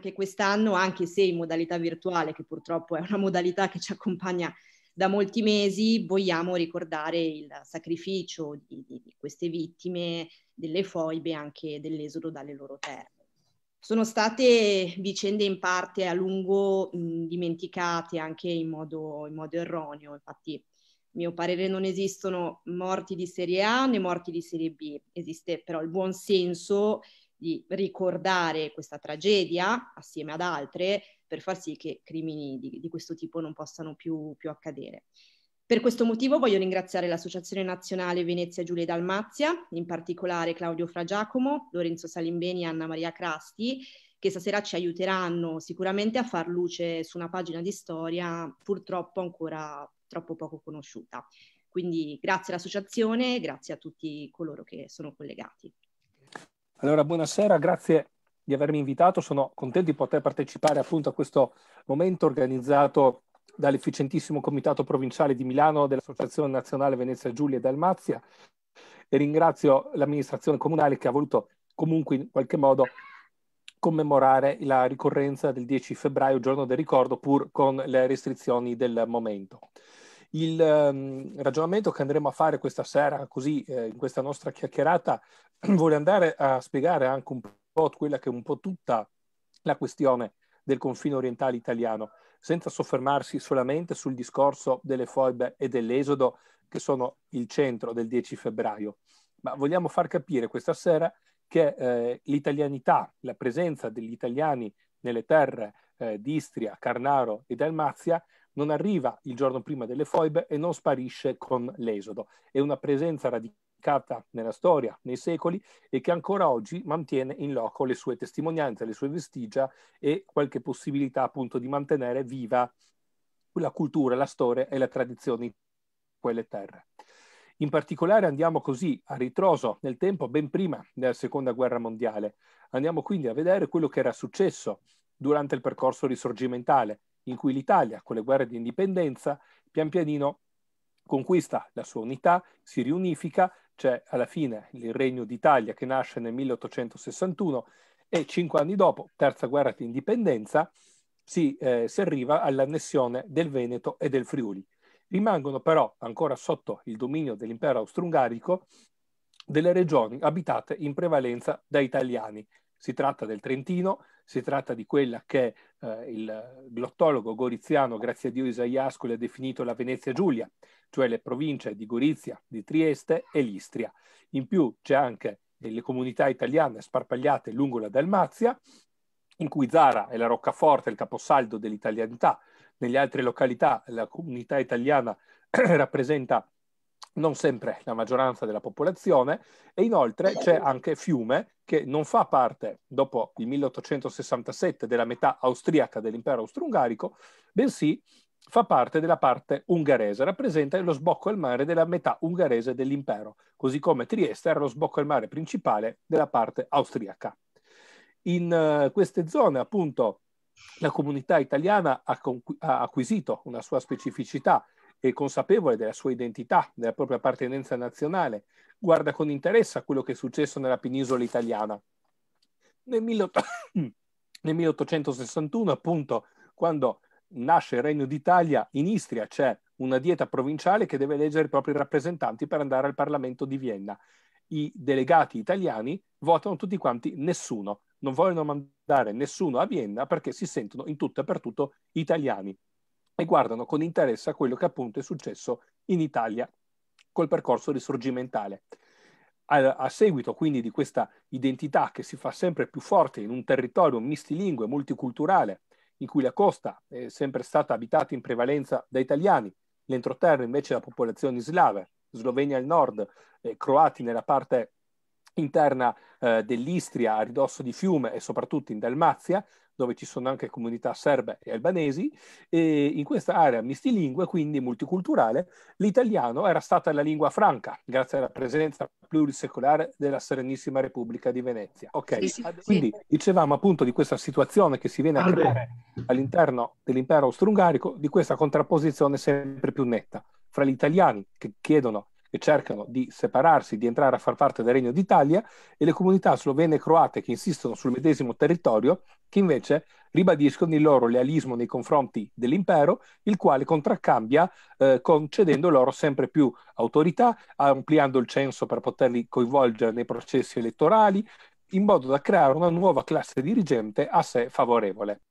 anche quest'anno, anche se in modalità virtuale, che purtroppo è una modalità che ci accompagna da molti mesi, vogliamo ricordare il sacrificio di, di, di queste vittime, delle foibe e anche dell'esodo dalle loro terre. Sono state vicende in parte a lungo mh, dimenticate anche in modo, in modo erroneo, infatti a mio parere non esistono morti di serie A né morti di serie B, esiste però il buon senso di ricordare questa tragedia assieme ad altre per far sì che crimini di, di questo tipo non possano più, più accadere. Per questo motivo voglio ringraziare l'Associazione Nazionale Venezia Giulia Dalmazia, in particolare Claudio Fragiacomo, Lorenzo Salimbeni e Anna Maria Crasti, che stasera ci aiuteranno sicuramente a far luce su una pagina di storia purtroppo ancora troppo poco conosciuta. Quindi grazie all'associazione e grazie a tutti coloro che sono collegati. Allora, buonasera, grazie di avermi invitato. Sono contento di poter partecipare appunto a questo momento organizzato dall'efficientissimo Comitato Provinciale di Milano dell'Associazione Nazionale Venezia Giulia e Dalmazia e ringrazio l'amministrazione comunale che ha voluto comunque in qualche modo commemorare la ricorrenza del 10 febbraio, giorno del ricordo, pur con le restrizioni del momento. Il um, ragionamento che andremo a fare questa sera, così eh, in questa nostra chiacchierata, vuole andare a spiegare anche un po' quella che è un po' tutta la questione del confine orientale italiano, senza soffermarsi solamente sul discorso delle foibe e dell'esodo che sono il centro del 10 febbraio, ma vogliamo far capire questa sera che eh, l'italianità, la presenza degli italiani nelle terre eh, di Istria, Carnaro e Dalmazia non arriva il giorno prima delle foibe e non sparisce con l'esodo. È una presenza radicata nella storia, nei secoli, e che ancora oggi mantiene in loco le sue testimonianze, le sue vestigia e qualche possibilità appunto di mantenere viva la cultura, la storia e la tradizione di quelle terre. In particolare andiamo così a ritroso nel tempo ben prima della Seconda Guerra Mondiale. Andiamo quindi a vedere quello che era successo durante il percorso risorgimentale, in cui l'Italia, con le guerre di indipendenza, pian pianino conquista la sua unità, si riunifica, c'è alla fine il Regno d'Italia che nasce nel 1861 e cinque anni dopo, terza guerra di indipendenza, si, eh, si arriva all'annessione del Veneto e del Friuli. Rimangono però ancora sotto il dominio dell'impero austro-ungarico delle regioni abitate in prevalenza da italiani, si tratta del Trentino, si tratta di quella che eh, il glottologo goriziano, grazie a Dio Isaiasco, le ha definito la Venezia Giulia, cioè le province di Gorizia, di Trieste e l'Istria. In più c'è anche le comunità italiane sparpagliate lungo la Dalmazia, in cui Zara è la roccaforte, il caposaldo dell'italianità. Nelle altre località la comunità italiana rappresenta non sempre la maggioranza della popolazione, e inoltre c'è anche Fiume, che non fa parte, dopo il 1867, della metà austriaca dell'impero austro-ungarico, bensì fa parte della parte ungherese, rappresenta lo sbocco al mare della metà ungherese dell'impero, così come Trieste era lo sbocco al mare principale della parte austriaca. In eh, queste zone, appunto, la comunità italiana ha, ha acquisito una sua specificità e consapevole della sua identità, della propria appartenenza nazionale, guarda con interesse a quello che è successo nella penisola italiana. Nel, nel 1861, appunto, quando nasce il Regno d'Italia, in Istria c'è una dieta provinciale che deve eleggere i propri rappresentanti per andare al Parlamento di Vienna. I delegati italiani votano tutti quanti nessuno, non vogliono mandare nessuno a Vienna perché si sentono in tutto e per tutto italiani e guardano con interesse a quello che appunto è successo in Italia col percorso risorgimentale. A, a seguito quindi di questa identità che si fa sempre più forte in un territorio mistilingue, multiculturale, in cui la costa è sempre stata abitata in prevalenza da italiani, l'entroterra invece da popolazioni slave, Slovenia al nord, eh, croati nella parte interna eh, dell'Istria a ridosso di Fiume e soprattutto in Dalmazia, dove ci sono anche comunità serbe e albanesi, e in questa area mistilingue, quindi multiculturale, l'italiano era stata la lingua franca, grazie alla presenza plurisecolare della Serenissima Repubblica di Venezia. Ok, sì, sì, ah, quindi sì. dicevamo appunto di questa situazione che si viene a creare all'interno dell'impero austro-ungarico, di questa contrapposizione sempre più netta fra gli italiani che chiedono che cercano di separarsi, di entrare a far parte del Regno d'Italia, e le comunità slovene e croate che insistono sul medesimo territorio, che invece ribadiscono il loro lealismo nei confronti dell'impero, il quale contraccambia eh, concedendo loro sempre più autorità, ampliando il censo per poterli coinvolgere nei processi elettorali, in modo da creare una nuova classe dirigente a sé favorevole.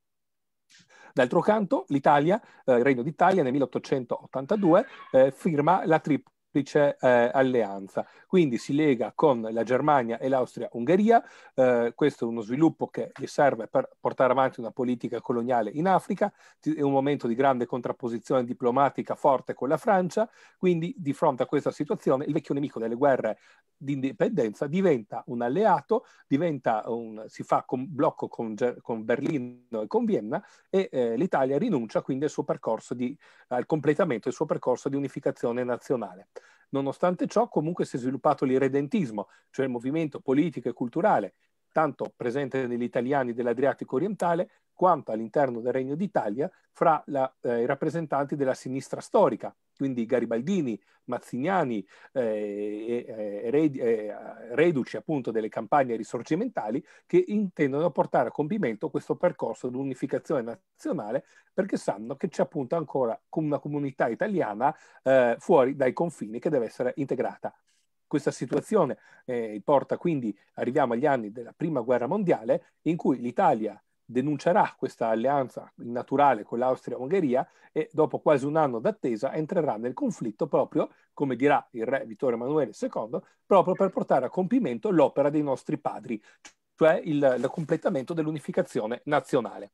D'altro canto, l'Italia, eh, il Regno d'Italia nel 1882, eh, firma la Tripoli semplice eh, alleanza. Quindi si lega con la Germania e l'Austria-Ungheria, eh, questo è uno sviluppo che gli serve per portare avanti una politica coloniale in Africa, è un momento di grande contrapposizione diplomatica forte con la Francia, quindi di fronte a questa situazione il vecchio nemico delle guerre di indipendenza diventa un alleato, diventa un, si fa con, blocco con, con, Berlino e con Vienna e eh, l'Italia rinuncia quindi al, suo percorso di, al completamento del suo percorso di unificazione nazionale. Nonostante ciò, comunque si è sviluppato l'irredentismo, cioè il movimento politico e culturale, tanto presente negli italiani dell'Adriatico orientale quanto all'interno del Regno d'Italia fra la, eh, i rappresentanti della sinistra storica, quindi Garibaldini, Mazziniani, eh, eh, eh reduce appunto delle campagne risorgimentali che intendono portare a compimento questo percorso di unificazione nazionale perché sanno che c'è appunto ancora una comunità italiana eh, fuori dai confini che deve essere integrata. Questa situazione eh, porta quindi, arriviamo agli anni della prima guerra mondiale, in cui l'Italia denuncerà questa alleanza naturale con l'Austria-Ungheria e dopo quasi un anno d'attesa entrerà nel conflitto proprio, come dirà il re Vittorio Emanuele II, proprio per portare a compimento l'opera dei nostri padri, cioè il, il completamento dell'unificazione nazionale.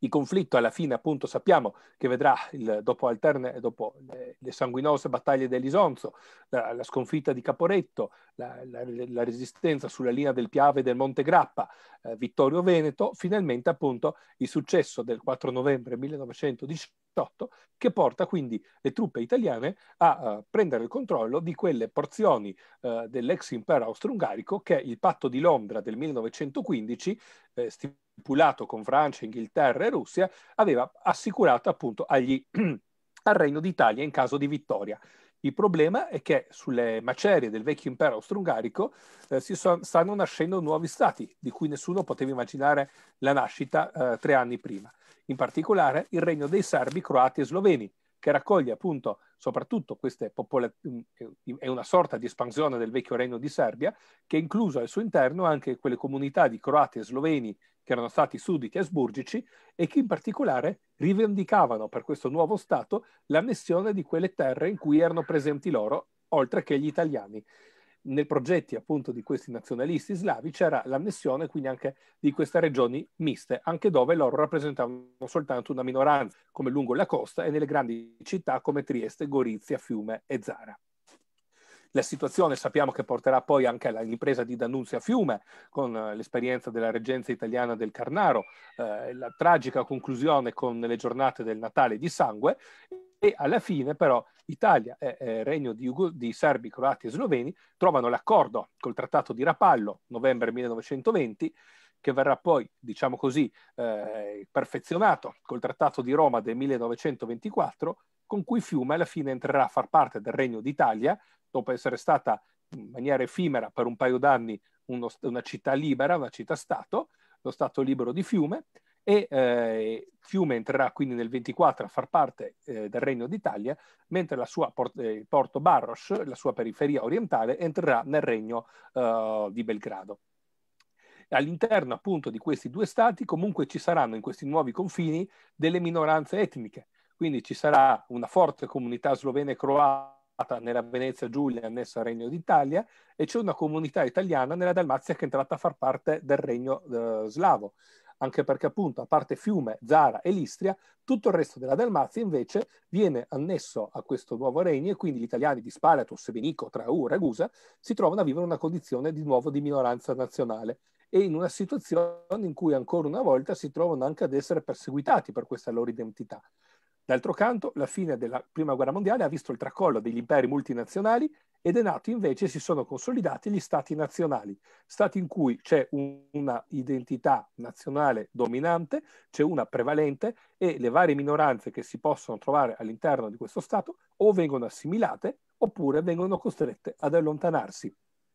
Il conflitto alla fine appunto sappiamo che vedrà il, dopo, alterne, dopo le, le, sanguinose battaglie dell'Isonzo, la, la sconfitta di Caporetto, la, la, la, resistenza sulla linea del Piave e del Monte Grappa, eh, Vittorio Veneto, finalmente appunto il successo del 4 novembre 1918 1938, che porta quindi le truppe italiane a uh, prendere il controllo di quelle porzioni uh, dell'ex impero austro-ungarico che il patto di Londra del 1915, eh, stipulato con Francia, Inghilterra e Russia, aveva assicurato appunto agli, al Regno d'Italia in caso di vittoria. Il problema è che sulle macerie del vecchio impero austro-ungarico eh, si so, stanno nascendo nuovi stati, di cui nessuno poteva immaginare la nascita eh, tre anni prima in particolare il regno dei Serbi, Croati e Sloveni, che raccoglie appunto soprattutto queste popolazioni, mm, è una sorta di espansione del vecchio regno di Serbia, che ha incluso al suo interno anche quelle comunità di croati e sloveni che erano stati sudditi asburgici e che in particolare rivendicavano per questo nuovo Stato l'annessione di quelle terre in cui erano presenti loro, oltre che gli italiani nel progetti appunto di questi nazionalisti slavi c'era l'annessione quindi anche di queste regioni miste, anche dove loro rappresentavano soltanto una minoranza, come lungo la costa e nelle grandi città come Trieste, Gorizia, Fiume e Zara. La situazione sappiamo che porterà poi anche all'impresa di D'Annunzio a Fiume, con eh, l'esperienza della reggenza italiana del Carnaro, eh, la tragica conclusione con le giornate del Natale di sangue e alla fine però Italia eh, Regno di, Ugo, di, Serbi, Croati e Sloveni trovano l'accordo col Trattato di Rapallo, novembre 1920, che verrà poi, diciamo così, eh, perfezionato col Trattato di Roma del 1924, con cui Fiume alla fine entrerà a far parte del Regno d'Italia, dopo essere stata in maniera effimera per un paio d'anni uno, una città libera, una città-stato, lo Stato libero di Fiume, e eh, Fiume entrerà quindi nel 24 a far parte eh, del Regno d'Italia, mentre la sua port- eh, Porto Barros, la sua periferia orientale, entrerà nel Regno eh, di Belgrado. All'interno appunto di questi due stati comunque ci saranno in questi nuovi confini delle minoranze etniche, quindi ci sarà una forte comunità slovena e croata nella Venezia Giulia annessa al Regno d'Italia e c'è una comunità italiana nella Dalmazia che è entrata a far parte del Regno eh, slavo anche perché appunto a parte Fiume, Zara e Listria, tutto il resto della Dalmazia invece viene annesso a questo nuovo regno e quindi gli italiani di Spalato, Sebenico, Traù, Ragusa si trovano a vivere una condizione di nuovo di minoranza nazionale e in una situazione in cui ancora una volta si trovano anche ad essere perseguitati per questa loro identità. D'altro canto, la fine della Prima Guerra Mondiale ha visto il tracollo degli imperi multinazionali ed è nato invece, si sono consolidati gli stati nazionali, stati in cui c'è una identità nazionale dominante, c'è una prevalente e le varie minoranze che si possono trovare all'interno di questo stato o vengono assimilate oppure vengono costrette ad allontanarsi.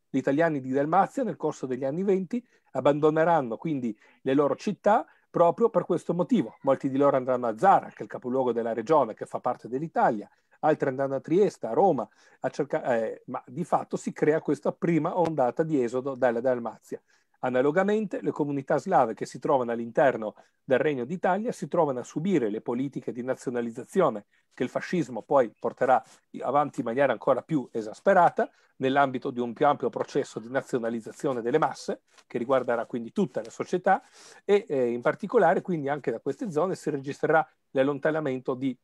Gli italiani di Dalmazia nel corso degli anni venti abbandoneranno quindi le loro città Proprio per questo motivo molti di loro andranno a Zara, che è il capoluogo della regione, che fa parte dell'Italia, altri andranno a Trieste, a Roma, a cercare, eh, ma di fatto si crea questa prima ondata di esodo dalla Dalmazia. Analogamente, le comunità slave che si trovano all'interno del Regno d'Italia si trovano a subire le politiche di nazionalizzazione che il fascismo poi porterà avanti in maniera ancora più esasperata nell'ambito di un più ampio processo di nazionalizzazione delle masse che riguarderà quindi tutta la società e eh, in particolare quindi anche da queste zone si registrerà l'allontanamento di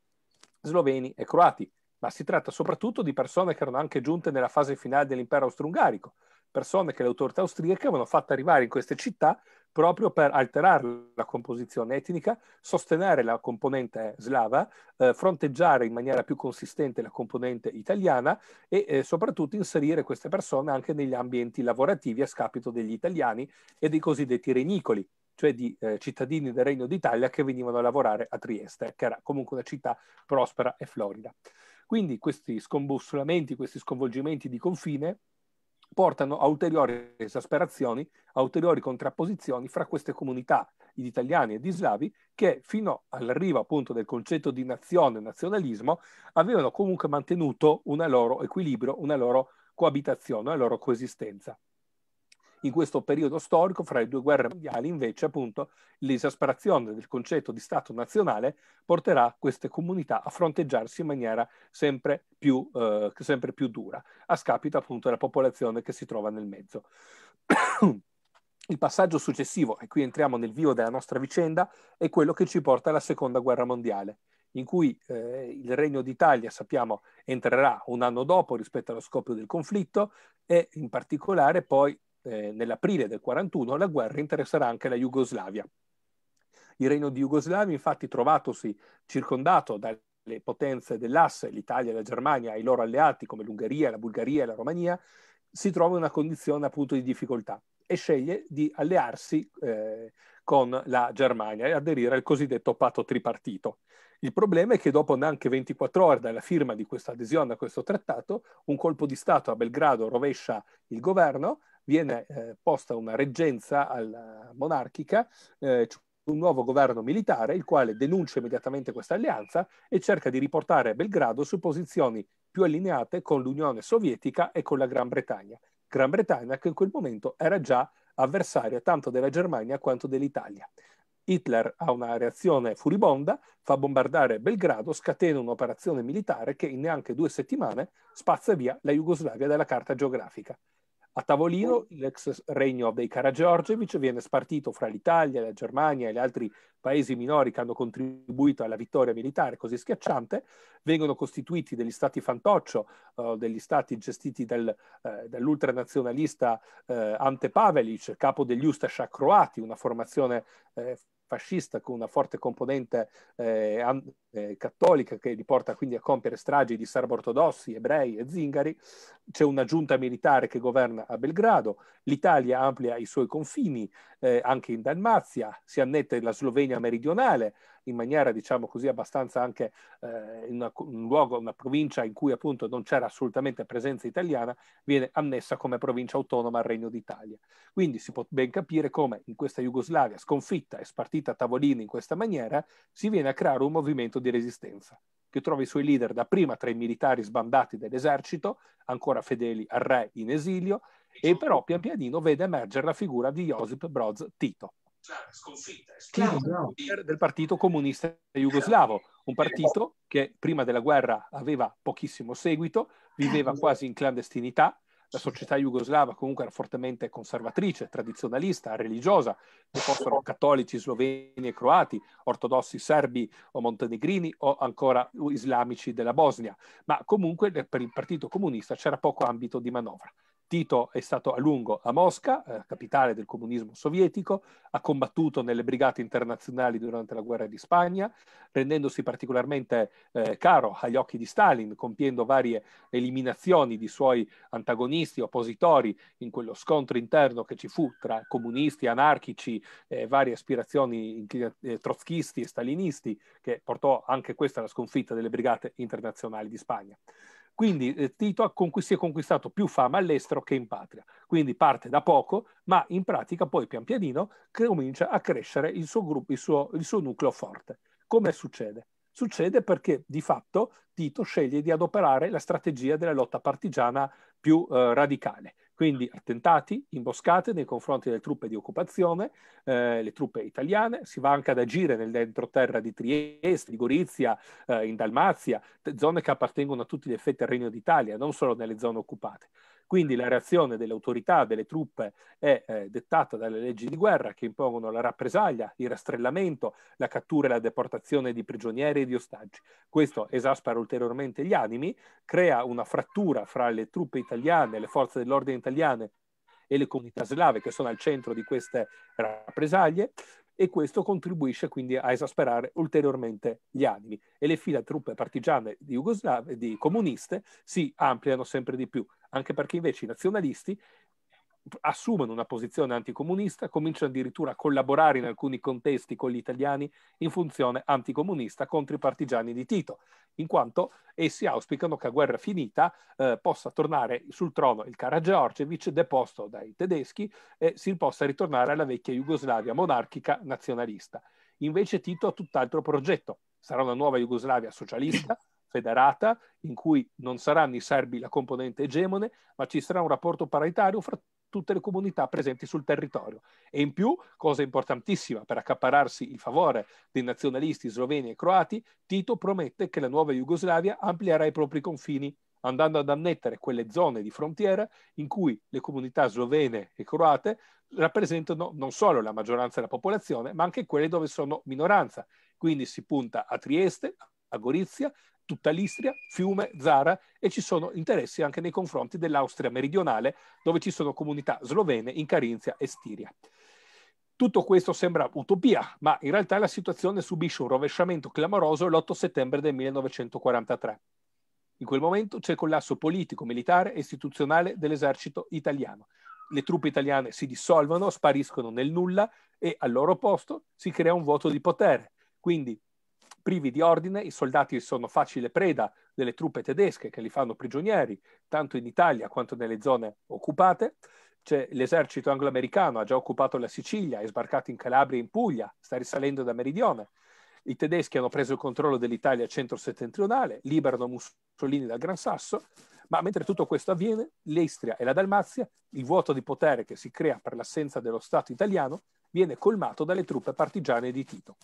sloveni e croati, ma si tratta soprattutto di persone che erano anche giunte nella fase finale dell'impero austro-ungarico, persone che le autorità austriache avevano fatto arrivare in queste città proprio per alterare la composizione etnica, sostenere la componente slava, eh, fronteggiare in maniera più consistente la componente italiana e eh, soprattutto inserire queste persone anche negli ambienti lavorativi a scapito degli italiani e dei cosiddetti renicoli, cioè di eh, cittadini del Regno d'Italia che venivano a lavorare a Trieste, che era comunque una città prospera e florida. Quindi questi scombussolamenti, questi sconvolgimenti di confine portano a ulteriori esasperazioni, a ulteriori contrapposizioni fra queste comunità di italiani e di slavi che fino all'arrivo appunto del concetto di nazione e nazionalismo avevano comunque mantenuto un loro equilibrio, una loro coabitazione, una loro coesistenza. In questo periodo storico, fra le due guerre mondiali, invece, appunto, l'esasperazione del concetto di Stato nazionale porterà queste comunità a fronteggiarsi in maniera sempre più, eh, sempre più dura, a scapito appunto della popolazione che si trova nel mezzo. Il passaggio successivo, e qui entriamo nel vivo della nostra vicenda, è quello che ci porta alla seconda guerra mondiale, in cui eh, il Regno d'Italia, sappiamo, entrerà un anno dopo rispetto allo scoppio del conflitto e in particolare poi eh, nell'aprile del 41 la guerra interesserà anche la Jugoslavia. Il regno di Jugoslavia, infatti, trovatosi circondato dalle potenze dell'asse, l'Italia la Germania, e i loro alleati come l'Ungheria, la Bulgaria e la Romania, si trova in una condizione appunto di difficoltà e sceglie di allearsi eh, con la Germania e aderire al cosiddetto patto tripartito. Il problema è che dopo neanche 24 ore dalla firma di questa adesione a questo trattato, un colpo di Stato a Belgrado rovescia il governo, viene eh, posta una reggenza alla eh, monarchica, eh, cioè un nuovo governo militare, il quale denuncia immediatamente questa alleanza e cerca di riportare Belgrado su posizioni più allineate con l'Unione Sovietica e con la Gran Bretagna. Gran Bretagna che in quel momento era già avversaria tanto della Germania quanto dell'Italia. Hitler ha una reazione furibonda, fa bombardare Belgrado, scatena un'operazione militare che in neanche due settimane spazza via la Jugoslavia dalla carta geografica. A tavolino l'ex regno dei Karagiorgevic viene spartito fra l'Italia, la Germania e gli altri paesi minori che hanno contribuito alla vittoria militare così schiacciante, vengono costituiti degli stati fantoccio, uh, degli stati gestiti dal, uh, dall'ultranazionalista uh, Ante Pavelic, capo degli Ustascia croati, una formazione fascista con una forte componente eh, eh, cattolica che li porta quindi a compiere stragi di serbo-ortodossi, ebrei e zingari, c'è una giunta militare che governa a Belgrado, l'Italia amplia i suoi confini eh, anche in Dalmazia, si annette la Slovenia meridionale in maniera diciamo così abbastanza anche eh, in una, un luogo, una provincia in cui appunto non c'era assolutamente presenza italiana, viene annessa come provincia autonoma al Regno d'Italia. Quindi si può ben capire come in questa Jugoslavia sconfitta e spartita a tavolini in questa maniera si viene a creare un movimento di di resistenza, che trova i suoi leader dapprima tra i militari sbandati dell'esercito, ancora fedeli al re in esilio, e però pian pianino vede emergere la figura di Josip Broz Tito. Cioè, sconfitta, Tito, no. del Partito Comunista Jugoslavo, un partito che prima della guerra aveva pochissimo seguito, viveva eh, quasi in clandestinità, la società jugoslava comunque era fortemente conservatrice, tradizionalista, religiosa, che fossero cattolici, sloveni e croati, ortodossi serbi o montenegrini o ancora islamici della Bosnia, ma comunque per il Partito Comunista c'era poco ambito di manovra. Tito è stato a lungo a Mosca, eh, capitale del comunismo sovietico, ha combattuto nelle brigate internazionali durante la guerra di Spagna, rendendosi particolarmente eh, caro agli occhi di Stalin, compiendo varie eliminazioni di suoi antagonisti, oppositori, in quello scontro interno che ci fu tra comunisti, anarchici, eh, varie aspirazioni eh, trotskisti e stalinisti, che portò anche questa alla sconfitta delle brigate internazionali di Spagna. Quindi eh, Tito si è conquistato più fama all'estero che in patria. Quindi parte da poco, ma in pratica poi pian pianino comincia a crescere il suo gruppo, il suo, il suo nucleo forte. Come succede? Succede perché di fatto Tito sceglie di adoperare la strategia della lotta partigiana più eh, radicale, quindi attentati, imboscate nei confronti delle truppe di occupazione, eh, le truppe italiane, si va anche ad agire nell'entroterra di Trieste, di Gorizia, eh, in Dalmazia, zone che appartengono a tutti gli effetti al Regno d'Italia, non solo nelle zone occupate. Quindi la reazione delle autorità, delle truppe è eh, dettata dalle leggi di guerra che impongono la rappresaglia, il rastrellamento, la cattura e la deportazione di prigionieri e di ostaggi. Questo esaspera ulteriormente gli animi, crea una frattura fra le truppe italiane, le forze dell'ordine italiane e le comunità slave che sono al centro di queste rappresaglie e questo contribuisce quindi a esasperare ulteriormente gli animi e le fila truppe partigiane di, di comuniste si ampliano sempre di più anche perché invece i nazionalisti assumono una posizione anticomunista, cominciano addirittura a collaborare in alcuni contesti con gli italiani in funzione anticomunista contro i partigiani di Tito, in quanto essi auspicano che a guerra finita eh, possa tornare sul trono il cara Georgievich deposto dai tedeschi e si possa ritornare alla vecchia Jugoslavia monarchica nazionalista. Invece Tito ha tutt'altro progetto, sarà una nuova Jugoslavia socialista federata in cui non saranno i serbi la componente egemone, ma ci sarà un rapporto paritario fra tutte le comunità presenti sul territorio. E in più, cosa importantissima per accaparrarsi il favore dei nazionalisti sloveni e croati, Tito promette che la nuova Jugoslavia amplierà i propri confini, andando ad annettere quelle zone di frontiera in cui le comunità slovene e croate rappresentano non solo la maggioranza della popolazione, ma anche quelle dove sono minoranza. Quindi si punta a Trieste, a Gorizia, tutta l'Istria, Fiume, Zara e ci sono interessi anche nei confronti dell'Austria meridionale dove ci sono comunità slovene in Carinzia e Stiria. Tutto questo sembra utopia, ma in realtà la situazione subisce un rovesciamento clamoroso l'8 settembre del 1943. In quel momento c'è il collasso politico, militare e istituzionale dell'esercito italiano. Le truppe italiane si dissolvono, spariscono nel nulla e al loro posto si crea un vuoto di potere. Quindi privi di ordine, i soldati sono facile preda delle truppe tedesche che li fanno prigionieri, tanto in Italia quanto nelle zone occupate. C'è l'esercito anglo-americano ha già occupato la Sicilia, è sbarcato in Calabria e in Puglia, sta risalendo da Meridione. I tedeschi hanno preso il controllo dell'Italia centro-settentrionale, liberano Mussolini dal Gran Sasso, ma mentre tutto questo avviene, l'Istria e la Dalmazia, il vuoto di potere che si crea per l'assenza dello Stato italiano, viene colmato dalle truppe partigiane di Tito.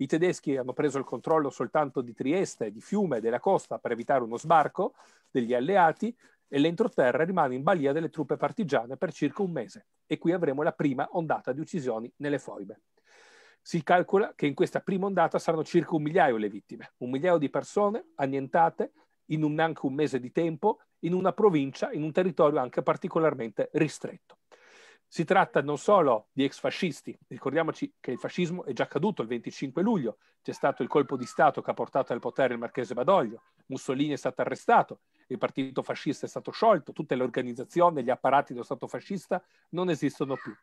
I tedeschi hanno preso il controllo soltanto di Trieste, di Fiume e della costa per evitare uno sbarco degli alleati e l'entroterra rimane in balia delle truppe partigiane per circa un mese e qui avremo la prima ondata di uccisioni nelle foibe. Si calcola che in questa prima ondata saranno circa un migliaio le vittime, un migliaio di persone annientate in un, anche un mese di tempo in una provincia, in un territorio anche particolarmente ristretto. Si tratta non solo di ex fascisti, ricordiamoci che il fascismo è già caduto il 25 luglio, c'è stato il colpo di Stato che ha portato al potere il marchese Badoglio, Mussolini è stato arrestato, il partito fascista è stato sciolto, tutte le organizzazioni, e gli apparati dello Stato fascista non esistono più.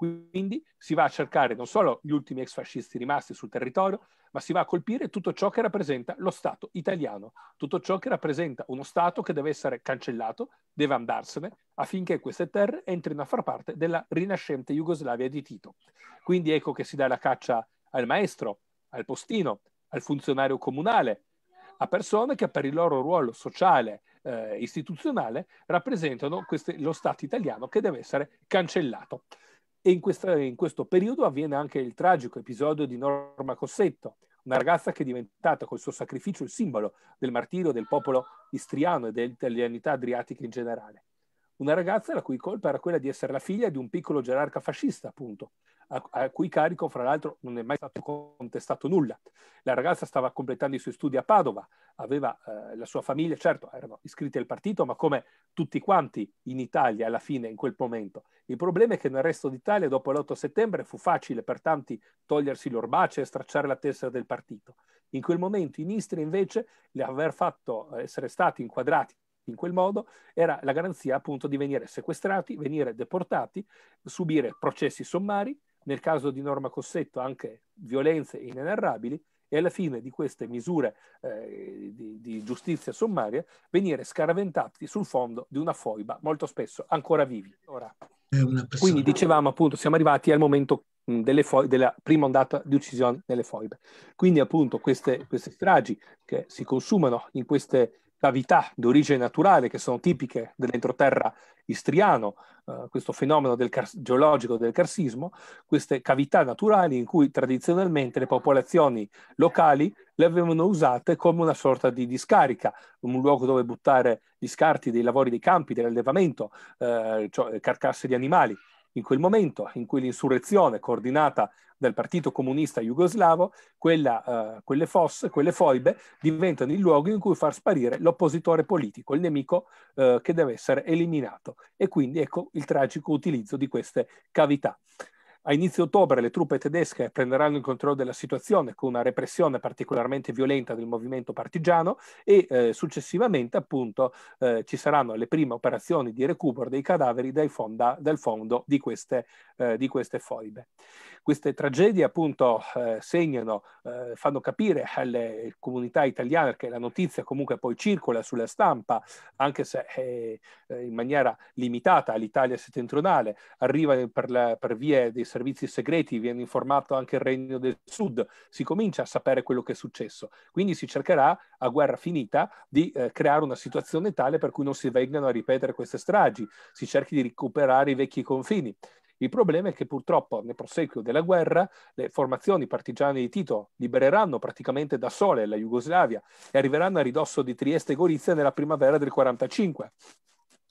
Quindi si va a cercare non solo gli ultimi ex fascisti rimasti sul territorio, ma si va a colpire tutto ciò che rappresenta lo Stato italiano, tutto ciò che rappresenta uno Stato che deve essere cancellato, deve andarsene, affinché queste terre entrino a far parte della rinascente Jugoslavia di Tito. Quindi ecco che si dà la caccia al maestro, al postino, al funzionario comunale, a persone che per il loro ruolo sociale, eh, istituzionale, rappresentano queste, lo Stato italiano che deve essere cancellato. E in, questa, in questo periodo avviene anche il tragico episodio di Norma Cossetto, una ah. ragazza che è diventata col suo sacrificio il simbolo del martirio del popolo istriano e dell'italianità adriatica in generale. Una ragazza la cui colpa era quella di essere la figlia di un piccolo gerarca fascista, appunto, a, cui carico fra l'altro non è mai stato contestato nulla. La ragazza stava completando i suoi studi a Padova, aveva eh, la sua famiglia, certo erano iscritti al partito, ma come tutti quanti in Italia alla fine in quel momento. Il problema è che nel resto d'Italia dopo l'8 settembre fu facile per tanti togliersi l'orbace e stracciare la tessera del partito. In quel momento in Istria invece l'aver fatto essere stati inquadrati in quel modo era la garanzia appunto di venire sequestrati, venire deportati, subire processi sommari nel caso di Norma Cossetto anche violenze inenarrabili, e alla fine di queste misure eh, di, di, giustizia sommaria venire scaraventati sul fondo di una foiba molto spesso ancora vivi. Ora, quindi dicevamo appunto siamo arrivati al momento fo- della prima ondata di uccisione nelle foibe. Quindi appunto queste, queste stragi che si consumano in queste cavità d'origine naturale che sono tipiche dell'entroterra istriano, eh, questo fenomeno del car- geologico del carsismo, queste cavità naturali in cui tradizionalmente le popolazioni locali le avevano usate come una sorta di discarica, un luogo dove buttare gli scarti dei lavori dei campi, dell'allevamento, eh, cioè carcasse di animali in quel momento in cui l'insurrezione coordinata dal Partito Comunista Jugoslavo, quella, uh, quelle fosse, quelle foibe diventano il luogo in cui far sparire l'oppositore politico, il nemico uh, che deve essere eliminato. E quindi ecco il tragico utilizzo di queste cavità. A inizio ottobre le truppe tedesche prenderanno il controllo della situazione con una repressione particolarmente violenta del movimento partigiano e eh, successivamente appunto eh, ci saranno le prime operazioni di recupero dei cadaveri dai fonda, dal fondo di queste, eh, di queste foibe. Queste tragedie appunto eh, segnano, eh, fanno capire alle comunità italiane, che la notizia comunque poi circola sulla stampa, anche se eh, in maniera limitata all'Italia settentrionale, arriva per, la, per vie dei servizi segreti, viene informato anche il Regno del Sud, si comincia a sapere quello che è successo. Quindi si cercherà, a guerra finita, di eh, creare una situazione tale per cui non si vengano a ripetere queste stragi, si cerchi di recuperare i vecchi confini. Il problema è che purtroppo nel proseguio della guerra le formazioni partigiane di Tito libereranno praticamente da sole la Jugoslavia e arriveranno a ridosso di Trieste e Gorizia nella primavera del 1945,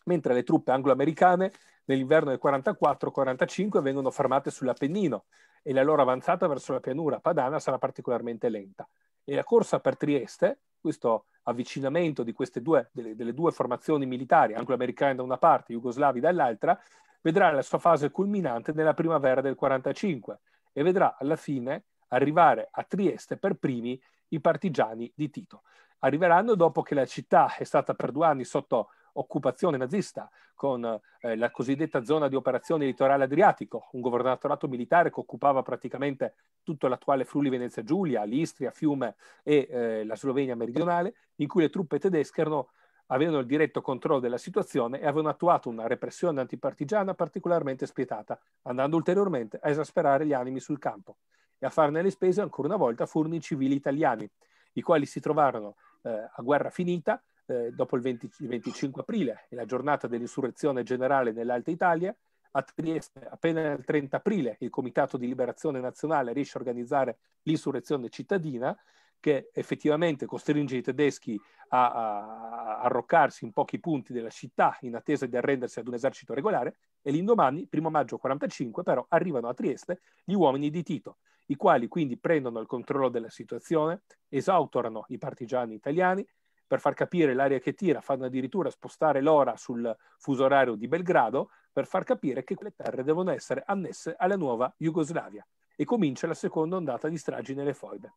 mentre le truppe anglo-americane Nell'inverno del 44-45 vengono fermate sull'Appennino e la loro avanzata verso la pianura padana sarà particolarmente lenta. E la corsa per Trieste, questo avvicinamento di queste due, delle, delle due formazioni militari, anglo-americane da una parte, jugoslavi dall'altra, vedrà la sua fase culminante nella primavera del 45 e vedrà alla fine arrivare a Trieste per primi i partigiani di Tito. Arriveranno dopo che la città è stata per due anni sotto occupazione nazista, con eh, la cosiddetta zona di operazione litorale adriatico, un governatorato militare che occupava praticamente tutto l'attuale Friuli Venezia Giulia, l'Istria, Fiume e eh, la Slovenia meridionale, in cui le truppe tedesche erano, avevano il diretto controllo della situazione e avevano attuato una repressione antipartigiana particolarmente spietata, andando ulteriormente a esasperare gli animi sul campo. E a farne le spese ancora una volta furono i civili italiani, i quali si trovarono eh, a guerra finita eh, dopo il, 20, il 25 aprile e la giornata dell'insurrezione generale nell'Alta Italia, a Trieste appena il 30 aprile il Comitato di Liberazione Nazionale riesce a organizzare l'insurrezione cittadina che effettivamente costringe i tedeschi a, arroccarsi in pochi punti della città in attesa di arrendersi ad un esercito regolare e l'indomani, primo maggio 45, però arrivano a Trieste gli uomini di Tito, i quali quindi prendono il controllo della situazione, esautorano i partigiani italiani, per far capire l'area che tira, fanno addirittura spostare l'ora sul fuso orario di Belgrado per far capire che quelle terre devono essere annesse alla nuova Jugoslavia e comincia la seconda ondata di stragi nelle foibe.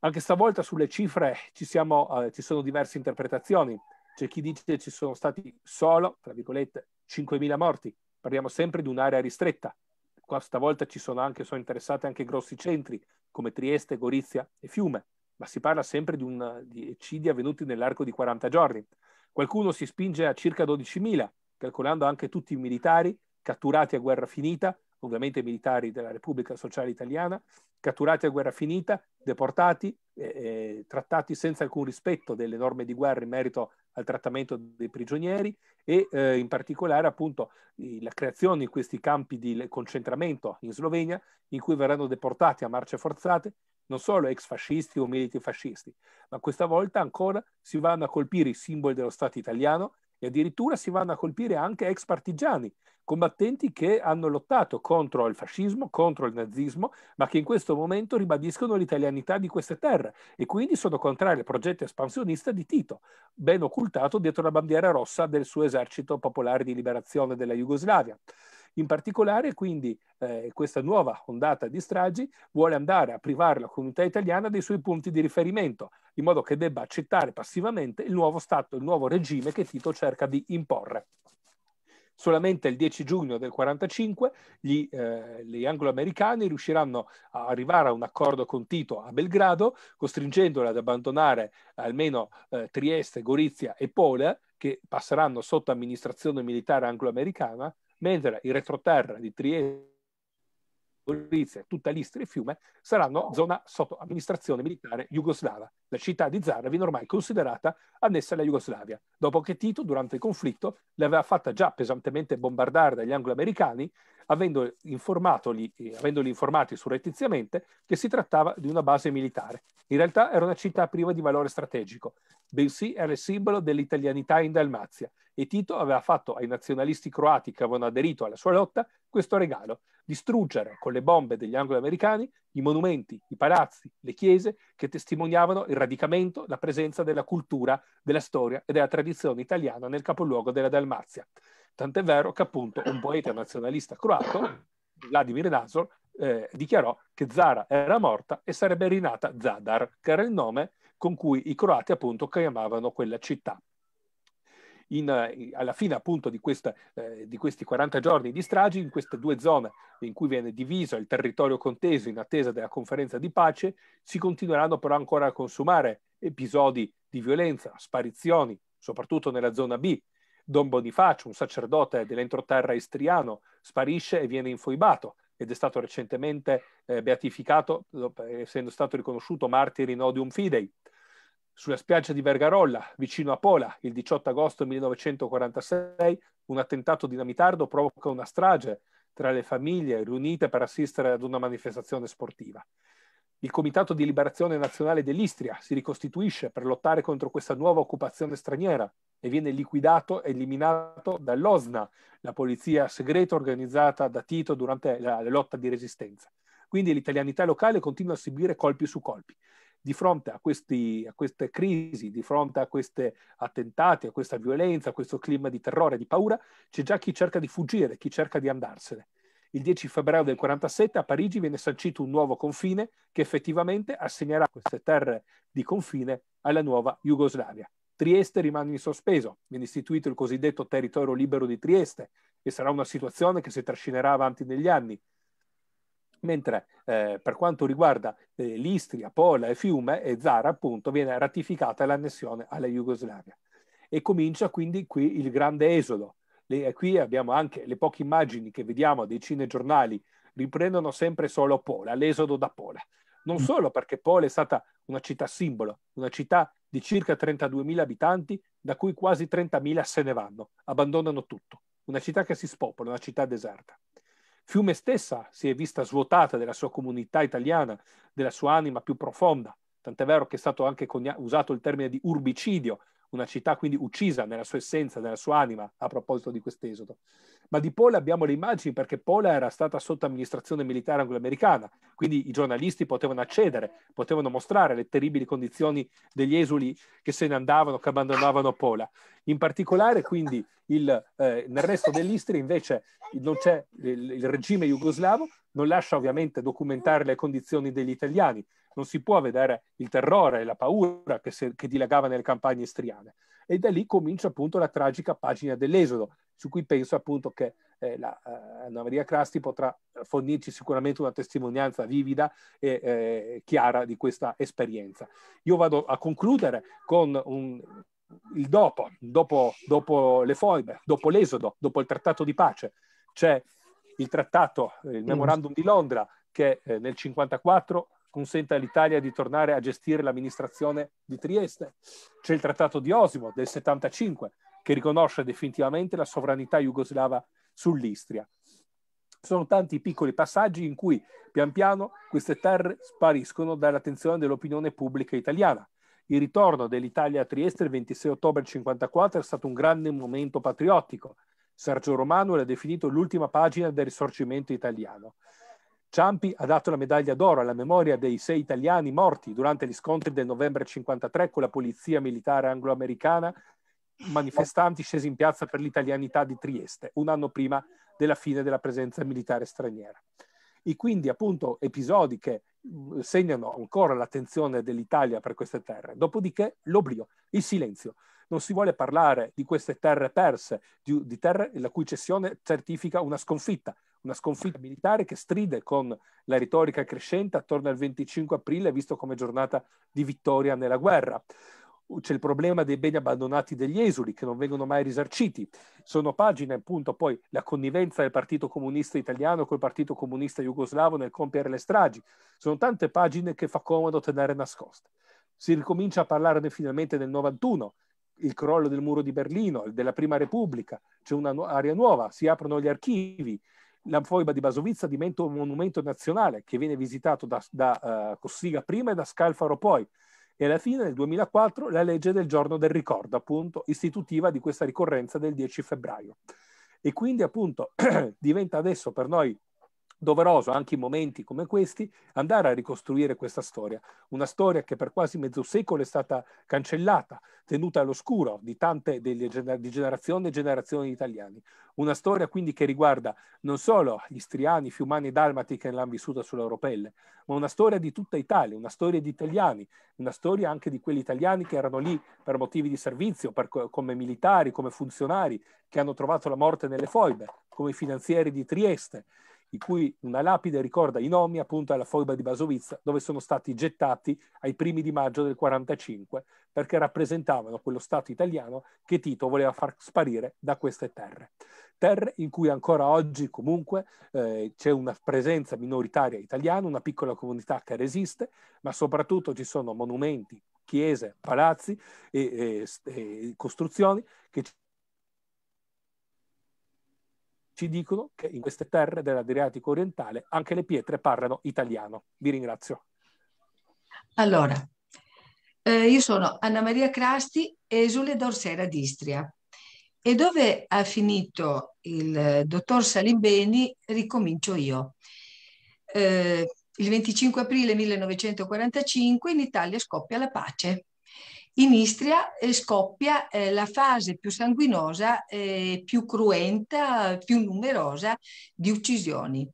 Anche stavolta sulle cifre ci, siamo, eh, ci sono diverse interpretazioni. C'è chi dice che ci sono stati solo, tra virgolette, 5.000 morti. Parliamo sempre di un'area ristretta. Qua stavolta ci sono anche, sono interessati anche grossi centri come Trieste, Gorizia e Fiume ma si parla sempre di, una, di eccidi avvenuti nell'arco di 40 giorni. Qualcuno si spinge a circa 12.000, calcolando anche tutti i militari catturati a guerra finita, ovviamente militari della Repubblica Sociale Italiana, catturati a guerra finita, deportati, eh, eh, trattati senza alcun rispetto delle norme di guerra in merito al trattamento dei prigionieri e eh, in particolare appunto la creazione di questi campi di concentramento in Slovenia in cui verranno deportati a marce forzate non solo ex fascisti o militi fascisti, ma questa volta ancora si vanno a colpire i simboli dello Stato italiano e addirittura si vanno a colpire anche ex partigiani, combattenti che hanno lottato contro il fascismo, contro il nazismo, ma che in questo momento ribadiscono l'italianità di queste terre e quindi sono contrari al progetto espansionista di Tito, ben occultato dietro la bandiera rossa del suo esercito popolare di liberazione della Jugoslavia. In particolare, quindi, eh, questa nuova ondata di stragi vuole andare a privare la comunità italiana dei suoi punti di riferimento, in modo che debba accettare passivamente il nuovo Stato, il nuovo regime che Tito cerca di imporre. Solamente il 10 giugno del 1945 gli, eh, gli anglo-americani riusciranno a arrivare a un accordo con Tito a Belgrado, costringendolo ad abbandonare almeno eh, Trieste, Gorizia e Pola, che passeranno sotto amministrazione militare anglo-americana, mentre il retroterra di Trieste, Gorizia, tutta l'Istria e Fiume saranno zona sotto amministrazione militare jugoslava. La città di Zara viene ormai considerata annessa alla Jugoslavia, dopo che Tito durante il conflitto l'aveva fatta già pesantemente bombardare dagli anglo-americani, eh, avendoli informati surrettiziamente che si trattava di una base militare. In realtà era una città priva di valore strategico bensì era il simbolo dell'italianità in Dalmazia e Tito aveva fatto ai nazionalisti croati che avevano aderito alla sua lotta questo regalo, distruggere con le bombe degli anglo-americani i monumenti, i palazzi, le chiese che testimoniavano il radicamento, la presenza della cultura, della storia e della tradizione italiana nel capoluogo della Dalmazia. Tant'è vero che appunto un poeta nazionalista croato, Vladimir Nazor, eh, dichiarò che Zara era morta e sarebbe rinata Zadar, che era il nome con cui i croati appunto chiamavano quella città. In, eh, alla fine appunto di, questa, eh, di, questi 40 giorni di stragi, in queste due zone in cui viene diviso il territorio conteso in attesa della conferenza di pace, si continueranno però ancora a consumare episodi di violenza, sparizioni, soprattutto nella zona B. Don Bonifacio, un sacerdote dell'entroterra istriano, sparisce e viene infoibato ed è stato recentemente eh, beatificato, essendo stato riconosciuto martire in odium fidei, sulla spiaggia di Vergarolla, vicino a Pola, il 18 agosto 1946, un attentato dinamitardo provoca una strage tra le famiglie riunite per assistere ad una manifestazione sportiva. Il Comitato di Liberazione Nazionale dell'Istria si ricostituisce per lottare contro questa nuova occupazione straniera, e viene liquidato, e eliminato dall'OSNA, la polizia segreta organizzata da Tito durante la, lotta di resistenza. Quindi l'italianità locale continua a subire colpi su colpi. Di fronte a, questi, a queste crisi, di fronte a questi attentati, a questa violenza, a questo clima di terrore, di paura, c'è già chi cerca di fuggire, chi cerca di andarsene il 10 febbraio del 1947 a Parigi viene sancito un nuovo confine che effettivamente assegnerà queste terre di confine alla nuova Jugoslavia. Trieste rimane in sospeso, viene istituito il cosiddetto territorio libero di Trieste, e sarà una situazione che si trascinerà avanti negli anni. Mentre eh, per quanto riguarda eh, l'Istria, Pola e Fiume e Zara, appunto, viene ratificata l'annessione alla Jugoslavia. E comincia quindi qui il grande esodo. Le, eh, qui abbiamo anche le poche immagini che vediamo dei cinegiornali riprendono sempre solo Pola, l'esodo da Pola. Non mm. solo perché Pola è stata una città simbolo, una città di circa 32.000 abitanti, da cui quasi 30.000 se ne vanno, abbandonano tutto. Una città che si spopola, una città deserta. Fiume stessa si è vista svuotata della sua comunità italiana, della sua anima più profonda, tant'è vero che è stato anche usato il termine di urbicidio una città quindi uccisa nella sua essenza, nella sua anima, a proposito di quest'esodo. Ma di Pola abbiamo le immagini perché Pola era stata sotto amministrazione militare anglo-americana, quindi i giornalisti potevano accedere, potevano mostrare le terribili condizioni degli esuli che se ne andavano, che abbandonavano Pola. In particolare quindi il, eh, nel resto dell'Istria invece il, il regime jugoslavo non lascia ovviamente documentare le condizioni degli italiani, non si può vedere il terrore e la paura che, se, che dilagava nelle campagne istriane. E da lì comincia appunto la tragica pagina dell'esodo, su cui penso appunto che eh, la, eh, Anna Maria Crasti potrà eh, fornirci sicuramente una testimonianza vivida e eh, chiara di questa esperienza. Io vado a concludere con un, il dopo, dopo, dopo le foibe, dopo l'esodo, dopo il trattato di pace. C'è il trattato, il mm. memorandum di Londra che eh, nel 1954 consente all'Italia di tornare a gestire l'amministrazione di Trieste. C'è il Trattato di Osimo del 75 che riconosce definitivamente la sovranità jugoslava sull'Istria. Sono tanti piccoli passaggi in cui pian piano queste terre spariscono dall'attenzione dell'opinione pubblica italiana. Il ritorno dell'Italia a Trieste il 26 ottobre 1954 è stato un grande momento patriottico. Sergio Romano l'ha definito l'ultima pagina del risorgimento italiano. Ciampi ha dato la medaglia d'oro alla memoria dei sei italiani morti durante gli scontri del novembre 1953 con la polizia militare anglo-americana, manifestanti scesi in piazza per l'italianità di Trieste, un anno prima della fine della presenza militare straniera. E quindi appunto episodi che mm, segnano ancora l'attenzione dell'Italia per queste terre. Dopodiché l'oblio, il silenzio. Non si vuole parlare di queste terre perse, di, di terre la cui cessione certifica una sconfitta, una sconfitta militare che stride con la retorica crescente attorno al 25 aprile, visto come giornata di vittoria nella guerra. C'è il problema dei beni abbandonati degli esuli che non vengono mai risarciti. Sono pagine, appunto, poi la connivenza del Partito Comunista Italiano col Partito Comunista Jugoslavo nel compiere le stragi. Sono tante pagine che fa comodo tenere nascoste. Si ricomincia a parlarne finalmente nel 91, il crollo del muro di Berlino, della Prima Repubblica, c'è un'area nuova, si aprono gli archivi, la foiba di Basovizza diventa un monumento nazionale che viene visitato da, da uh, Cossiga prima e da Scalfaro poi. E alla fine, nel 2004, la legge del giorno del ricordo, appunto, istitutiva di questa ricorrenza del 10 febbraio. E quindi, appunto, diventa adesso per noi doveroso anche in momenti come questi andare a ricostruire questa storia, una storia che per quasi mezzo secolo è stata cancellata, tenuta all'oscuro di tante delle di generazione e generazioni di italiani, una storia quindi che riguarda non solo gli istriani, fiumani e dalmati che l'hanno vissuta sulla loro pelle, ma una storia di tutta Italia, una storia di italiani, una storia anche di quelli italiani che erano lì per motivi di servizio, per, come militari, come funzionari, che hanno trovato la morte nelle foibe, come i finanzieri di Trieste di cui una lapide ricorda i nomi appunto alla foiba di Basovizza, dove sono stati gettati ai primi di maggio del 1945, perché rappresentavano quello Stato italiano che Tito voleva far sparire da queste terre. Terre in cui ancora oggi comunque eh, c'è una presenza minoritaria italiana, una piccola comunità che resiste, ma soprattutto ci sono monumenti, chiese, palazzi e, e, e costruzioni che ci dicono che in queste terre dell'Adriatico orientale anche le pietre parlano italiano. Vi ringrazio. Allora, eh, io sono Anna Maria Crasti, esule d'Orsera d'Istria. E dove ha finito il eh, dottor Salimbeni, ricomincio io. Eh, il 25 aprile 1945 in Italia scoppia la pace in Istria eh, scoppia eh, la fase più sanguinosa, eh, più cruenta, più numerosa di uccisioni.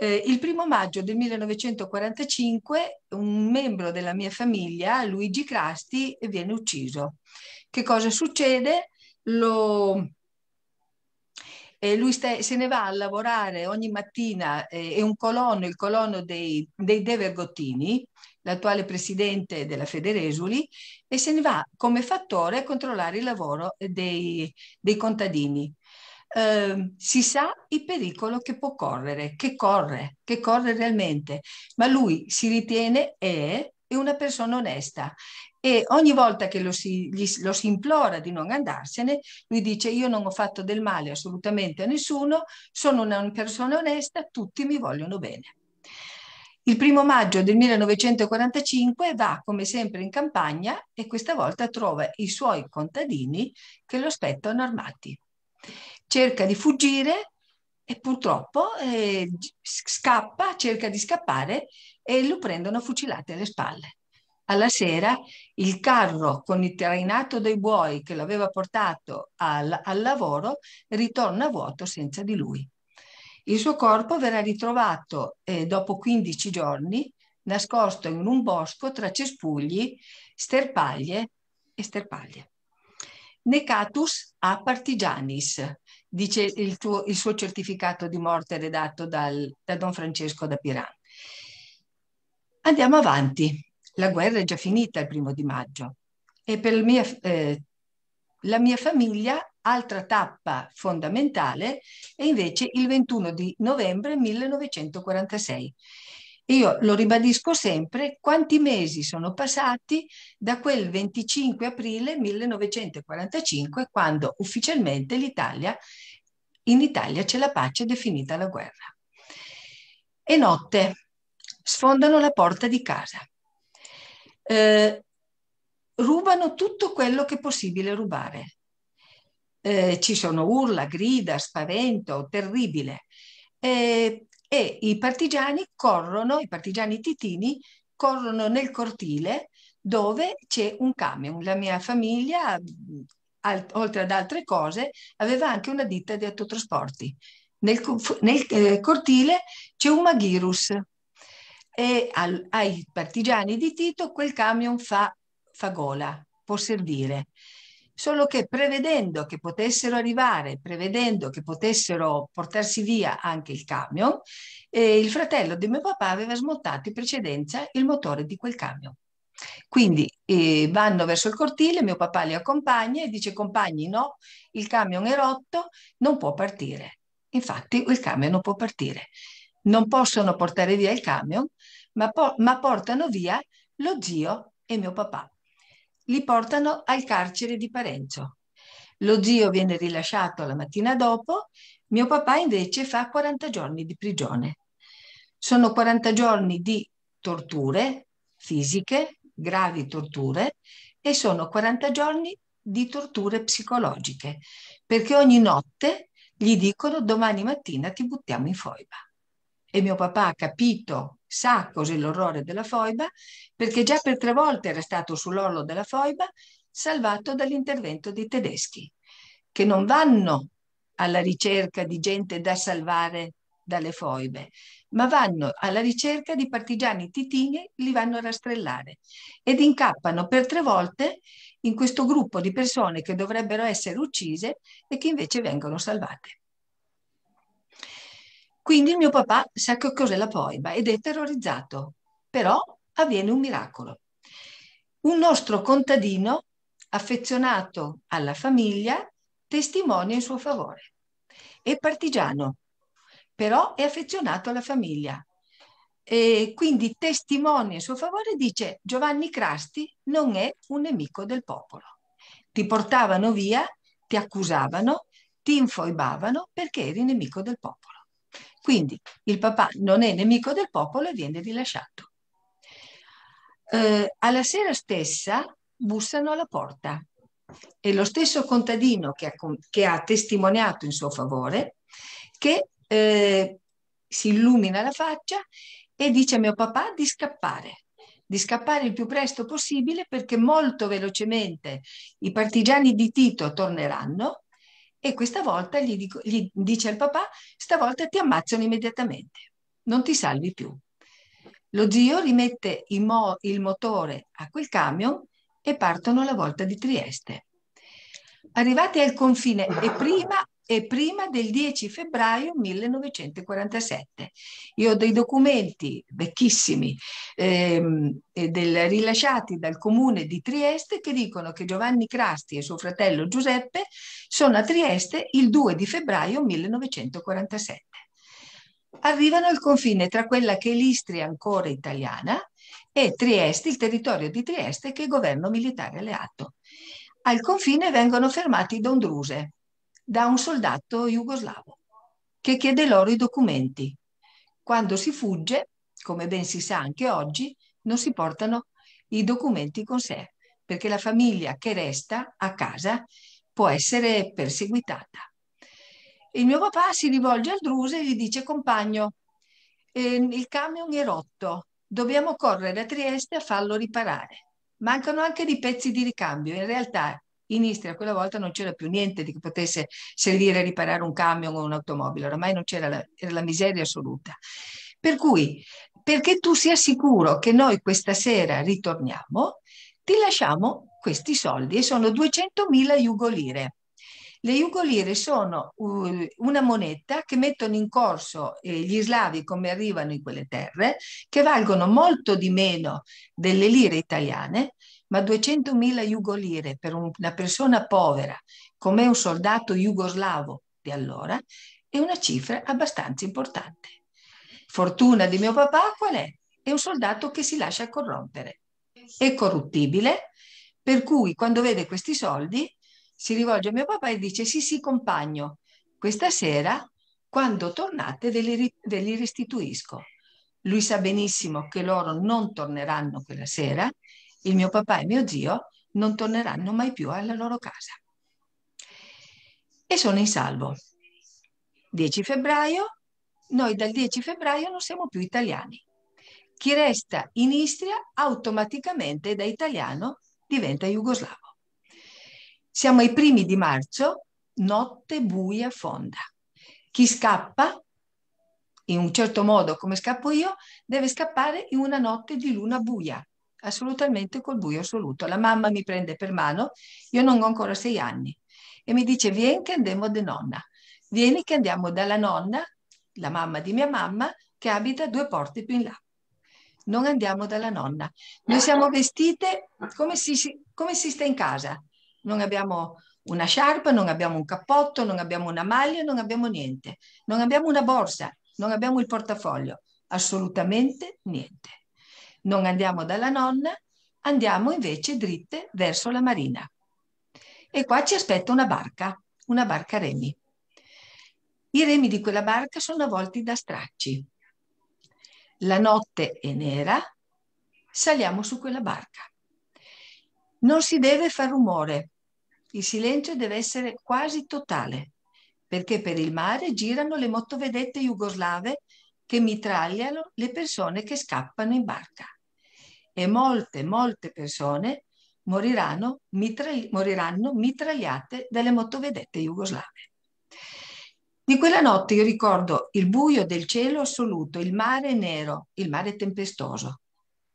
Eh, il primo maggio del 1945 un membro della mia famiglia, Luigi Crasti, viene ucciso. Che cosa succede? Lo, eh, lui sta, se ne va a lavorare ogni mattina, eh, è un colono, il colono dei, dei De Vergottini, l'attuale presidente della Federesuli, e se ne va come fattore a controllare il lavoro dei, dei contadini. Eh, si sa il pericolo che può correre, che corre, che corre realmente, ma lui si ritiene è, è una persona onesta e ogni volta che lo si, gli, lo si, implora di non andarsene, lui dice io non ho fatto del male assolutamente a nessuno, sono una persona onesta, tutti mi vogliono bene. Il primo maggio del 1945 va come sempre in campagna e questa volta trova i suoi contadini che lo aspettano armati. Cerca di fuggire e purtroppo eh, scappa, cerca di scappare e lo prendono fucilate alle spalle alla sera il carro con il trainato dei buoi che lo aveva portato al, al lavoro ritorna vuoto senza di lui. Il suo corpo verrà ritrovato eh, dopo 15 giorni nascosto in un bosco tra cespugli, sterpaglie e sterpaglie. Necatus a partigianis, dice il, tuo, il suo certificato di morte redatto dal, da Don Francesco da Piran. Andiamo avanti la guerra è già finita il primo di maggio e per mia, eh, la mia famiglia altra tappa fondamentale è invece il 21 di novembre 1946. Io lo ribadisco sempre, quanti mesi sono passati da quel 25 aprile 1945 quando ufficialmente l'Italia, in Italia c'è la pace definita la guerra. E notte sfondano la porta di casa eh, rubano tutto quello che è possibile rubare. Eh, ci sono urla, grida, spavento, terribile. Eh, e i partigiani corrono, i partigiani titini corrono nel cortile dove c'è un camion. La mia famiglia, alt- oltre ad altre cose, aveva anche una ditta di autotrasporti. Nel, nel eh, cortile c'è un maghirus, e al, ai partigiani di Tito quel camion fa, fa gola, può servire. Solo che prevedendo che potessero arrivare, prevedendo che potessero portarsi via anche il camion, eh, il fratello di mio papà aveva smontato in precedenza il motore di quel camion. Quindi eh, vanno verso il cortile, mio papà li accompagna e dice compagni no, il camion è rotto, non può partire. Infatti il camion non può partire. Non possono portare via il camion ma, por- ma portano via lo zio e mio papà. Li portano al carcere di Parenzo. Lo zio viene rilasciato la mattina dopo, mio papà invece fa 40 giorni di prigione. Sono 40 giorni di torture fisiche, gravi torture, e sono 40 giorni di torture psicologiche, perché ogni notte gli dicono domani mattina ti buttiamo in foiba e mio papà ha capito, sa cos'è l'orrore della foiba, perché già per tre volte era stato sull'orlo della foiba, salvato dall'intervento dei tedeschi, che non vanno alla ricerca di gente da salvare dalle foibe, ma vanno alla ricerca di partigiani titini, li vanno a rastrellare ed incappano per tre volte in questo gruppo di persone che dovrebbero essere uccise e che invece vengono salvate. Quindi il mio papà sa che cos'è la poiba ed è terrorizzato, però avviene un miracolo. Un nostro contadino affezionato alla famiglia testimonia in suo favore. È partigiano, però è affezionato alla famiglia. E quindi testimonia in suo favore e dice Giovanni Crasti non è un nemico del popolo. Ti portavano via, ti accusavano, ti infoibavano perché eri nemico del popolo. Quindi il papà non è nemico del popolo e viene rilasciato. Eh, alla sera stessa bussano alla porta e lo stesso contadino che ha, che ha testimoniato in suo favore che eh, si illumina la faccia e dice a mio papà di scappare di scappare il più presto possibile perché molto velocemente i partigiani di Tito torneranno e questa volta gli, dico, gli dice al papà, stavolta ti ammazzano immediatamente, non ti salvi più. Lo zio rimette il, mo, il motore a quel camion e partono alla volta di Trieste. Arrivati al confine e prima e prima del 10 febbraio 1947. Io ho dei documenti vecchissimi ehm, del, rilasciati dal comune di Trieste che dicono che Giovanni Crasti e suo fratello Giuseppe sono a Trieste il 2 di febbraio 1947. Arrivano al confine tra quella che è l'Istria ancora italiana e Trieste, il territorio di Trieste che è governo militare alleato. Al confine vengono fermati i Dondruse, da un soldato jugoslavo che chiede loro i documenti. Quando si fugge, come ben si sa anche oggi, non si portano i documenti con sé, perché la famiglia che resta a casa può essere perseguitata. Il mio papà si rivolge al Druse e gli dice compagno, eh, il camion è rotto, dobbiamo correre a Trieste a farlo riparare. Mancano anche dei pezzi di ricambio, in realtà in Istria quella volta non c'era più niente di che potesse servire a riparare un camion o un'automobile, oramai non c'era la, era la miseria assoluta. Per cui, perché tu sia sicuro che noi questa sera ritorniamo, ti lasciamo questi soldi e sono 200.000 jugolire. Le jugolire sono eh, una moneta che mettono in corso eh, gli slavi come arrivano in quelle terre, che valgono molto di meno delle lire italiane ma 200.000 jugolire per una persona povera come un soldato jugoslavo di allora è una cifra abbastanza importante. Fortuna di mio papà qual è? È un soldato che si lascia corrompere, è corruttibile, per cui quando vede questi soldi si rivolge a mio papà e dice sì sì compagno, questa sera quando tornate ve li, ve li restituisco. Lui sa benissimo che loro non torneranno quella sera il mio papà e mio zio non torneranno mai più alla loro casa. E sono in salvo. 10 febbraio, noi dal 10 febbraio non siamo più italiani. Chi resta in Istria automaticamente da italiano diventa jugoslavo. Siamo ai primi di marzo, notte buia fonda. Chi scappa, in un certo modo come scappo io, deve scappare in una notte di luna buia, assolutamente col buio assoluto. La mamma mi prende per mano, io non ho ancora sei anni, e mi dice vieni che andiamo da nonna, vieni che andiamo dalla nonna, la mamma di mia mamma, che abita due porte più in là. Non andiamo dalla nonna. Noi siamo vestite come si, come si sta in casa. Non abbiamo una sciarpa, non abbiamo un cappotto, non abbiamo una maglia, non abbiamo niente. Non abbiamo una borsa, non abbiamo il portafoglio. Assolutamente niente non andiamo dalla nonna, andiamo invece dritte verso la marina. E qua ci aspetta una barca, una barca a remi. I remi di quella barca sono avvolti da stracci. La notte è nera, saliamo su quella barca. Non si deve far rumore, il silenzio deve essere quasi totale, perché per il mare girano le motovedette jugoslave che mitragliano le persone che scappano in barca. E molte, molte persone moriranno, mitragli- moriranno mitragliate dalle motovedette jugoslave. Di quella notte io ricordo il buio del cielo assoluto, il mare nero, il mare tempestoso,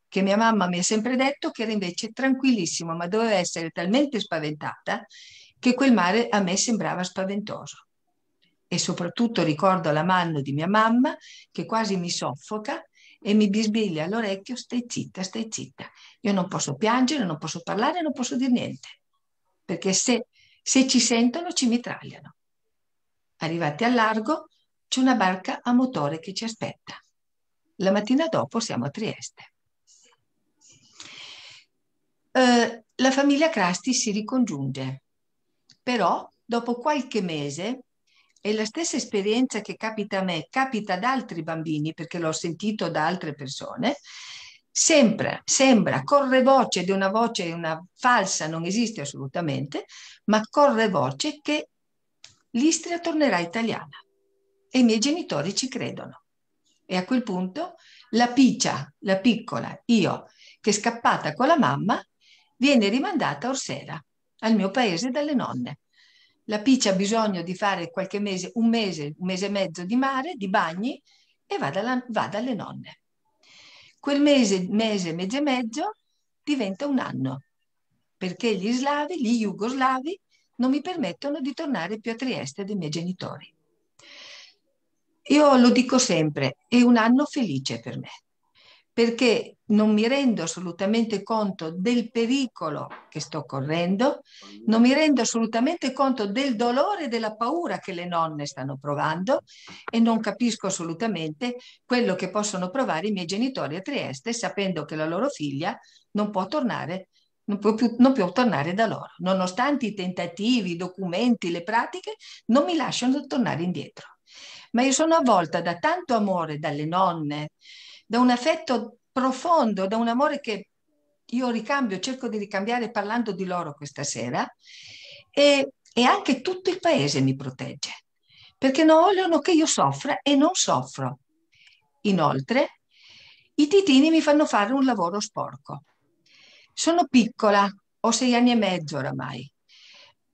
che mia mamma mi ha sempre detto che era invece tranquillissimo, ma doveva essere talmente spaventata che quel mare a me sembrava spaventoso e soprattutto ricordo la mano di mia mamma che quasi mi soffoca e mi bisbiglia all'orecchio stai zitta, stai zitta. Io non posso piangere, non posso parlare, non posso dire niente, perché se, se ci sentono ci mitragliano. Arrivati al largo c'è una barca a motore che ci aspetta. La mattina dopo siamo a Trieste. Eh, la famiglia Crasti si ricongiunge, però dopo qualche mese e la stessa esperienza che capita a me, capita ad altri bambini, perché l'ho sentito da altre persone, sembra, sembra, corre voce di una voce, una falsa, non esiste assolutamente, ma corre voce che l'Istria tornerà italiana. E i miei genitori ci credono. E a quel punto la piccia, la piccola, io, che è scappata con la mamma, viene rimandata a Orsera, al mio paese, dalle nonne. La Peach ha bisogno di fare qualche mese, un mese, un mese e mezzo di mare, di bagni e va, dalla, va dalle nonne. Quel mese, mese, mese e mezzo diventa un anno perché gli slavi, gli jugoslavi, non mi permettono di tornare più a Trieste dei miei genitori. Io lo dico sempre, è un anno felice per me, perché non mi rendo assolutamente conto del pericolo che sto correndo, non mi rendo assolutamente conto del dolore e della paura che le nonne stanno provando e non capisco assolutamente quello che possono provare i miei genitori a Trieste sapendo che la loro figlia non può tornare, non può più, non può tornare da loro. Nonostante i tentativi, i documenti, le pratiche, non mi lasciano tornare indietro. Ma io sono avvolta da tanto amore dalle nonne, da un affetto profondo, da un amore che io ricambio, cerco di ricambiare parlando di loro questa sera, e, e anche tutto il paese mi protegge, perché non vogliono che io soffra e non soffro. Inoltre, i titini mi fanno fare un lavoro sporco. Sono piccola, ho sei anni e mezzo oramai.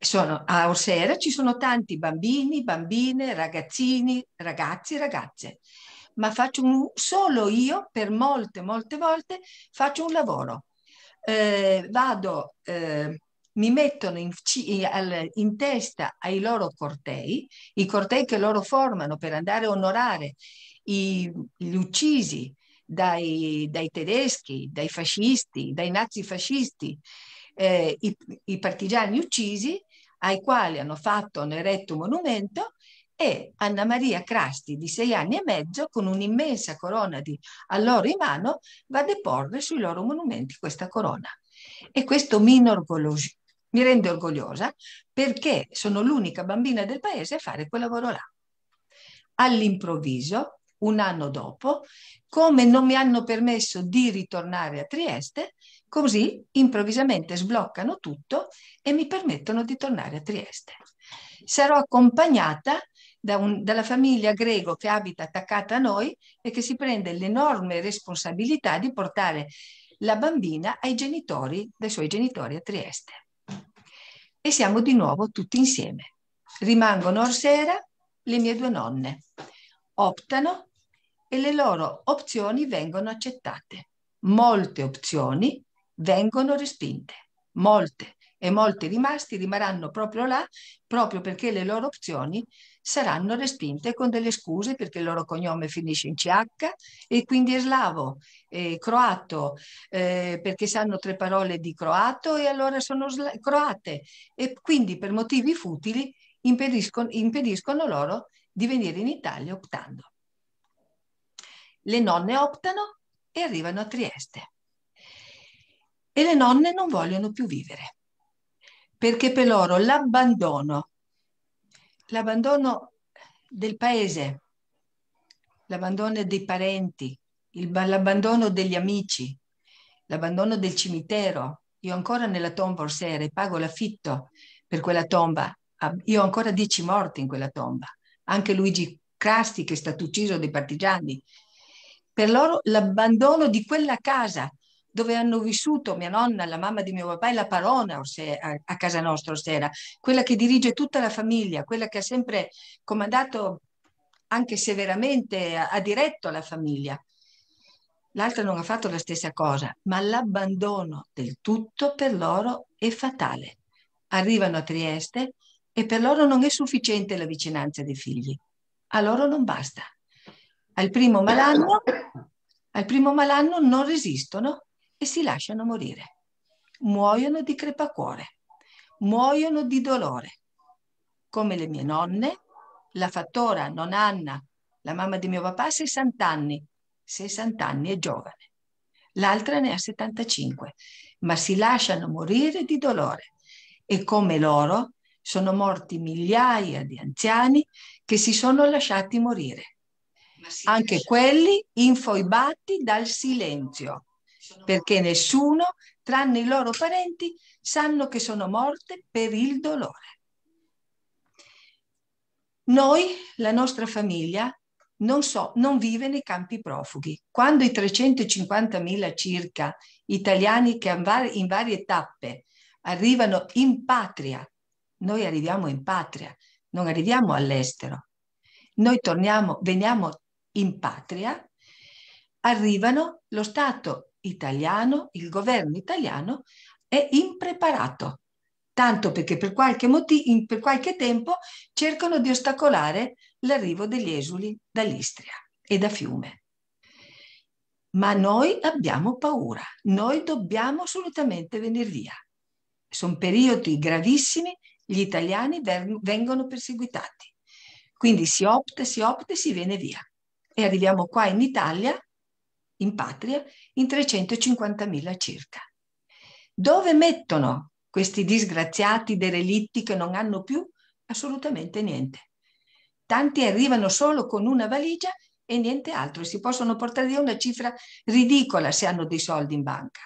Sono, a Orsera ci sono tanti bambini, bambine, ragazzini, ragazzi, ragazze ma faccio un, solo io per molte, molte volte faccio un lavoro. Eh, vado, eh, mi mettono in, in, testa ai loro cortei, i cortei che loro formano per andare a onorare i, gli uccisi dai, dai tedeschi, dai fascisti, dai nazifascisti, eh, i, i partigiani uccisi, ai quali hanno fatto, hanno eretto un monumento e Anna Maria Crasti, di sei anni e mezzo, con un'immensa corona di alloro in mano, va a deporre sui loro monumenti questa corona. E questo mi, mi rende orgogliosa perché sono l'unica bambina del paese a fare quel lavoro là. All'improvviso, un anno dopo, come non mi hanno permesso di ritornare a Trieste, così improvvisamente sbloccano tutto e mi permettono di tornare a Trieste. Sarò accompagnata da un, dalla famiglia greco che abita attaccata a noi e che si prende l'enorme responsabilità di portare la bambina ai genitori, dai suoi genitori a Trieste. E siamo di nuovo tutti insieme. Rimangono a Orsera le mie due nonne. Optano e le loro opzioni vengono accettate. Molte opzioni vengono respinte, molte e molti rimasti rimarranno proprio là proprio perché le loro opzioni saranno respinte con delle scuse perché il loro cognome finisce in CH e quindi è slavo, è eh, croato, eh, perché sanno tre parole di croato e allora sono croate e quindi per motivi futili impediscono, impediscono loro di venire in Italia optando. Le nonne optano e arrivano a Trieste. E le nonne non vogliono più vivere, perché per loro l'abbandono l'abbandono del paese, l'abbandono dei parenti, l'abbandono degli amici, l'abbandono del cimitero. Io ancora nella tomba orsere pago l'affitto per quella tomba. Io ho ancora dieci morti in quella tomba. Anche Luigi Crasti che è stato ucciso dai partigiani. Per loro l'abbandono di quella casa dove hanno vissuto mia nonna, la mamma di mio papà e la parona a, casa nostra Orsera, quella che dirige tutta la famiglia, quella che ha sempre comandato anche severamente, ha diretto la famiglia. L'altra non ha fatto la stessa cosa, ma l'abbandono del tutto per loro è fatale. Arrivano a Trieste e per loro non è sufficiente la vicinanza dei figli. A loro non basta. Al primo malanno, al primo malanno non resistono e si lasciano morire. Muoiono di crepacuore, muoiono di dolore, come le mie nonne, la fattora, non Anna, la mamma di mio papà, 60 anni, 60 anni è giovane, l'altra ne ha 75, ma si lasciano morire di dolore e come loro sono morti migliaia di anziani che si sono lasciati morire, anche quelli infoibati dal silenzio perché nessuno, tranne i loro parenti, sanno che sono morte per il dolore. Noi, la nostra famiglia, non, so, non vive nei campi profughi. Quando i 350.000 circa italiani che in varie tappe arrivano in patria, noi arriviamo in patria, non arriviamo all'estero. Noi torniamo, veniamo in patria, arrivano, lo Stato italiano, il governo italiano è impreparato, tanto perché per qualche, motivo, per qualche tempo cercano di ostacolare l'arrivo degli esuli dall'Istria e da Fiume. Ma noi abbiamo paura, noi dobbiamo assolutamente venire via. Sono periodi gravissimi, gli italiani vengono perseguitati. Quindi si opta, si opta e si viene via. E arriviamo qua in Italia in patria in 350.000 circa. Dove mettono questi disgraziati derelitti che non hanno più assolutamente niente? Tanti arrivano solo con una valigia e niente altro si possono portare via una cifra ridicola se hanno dei soldi in banca.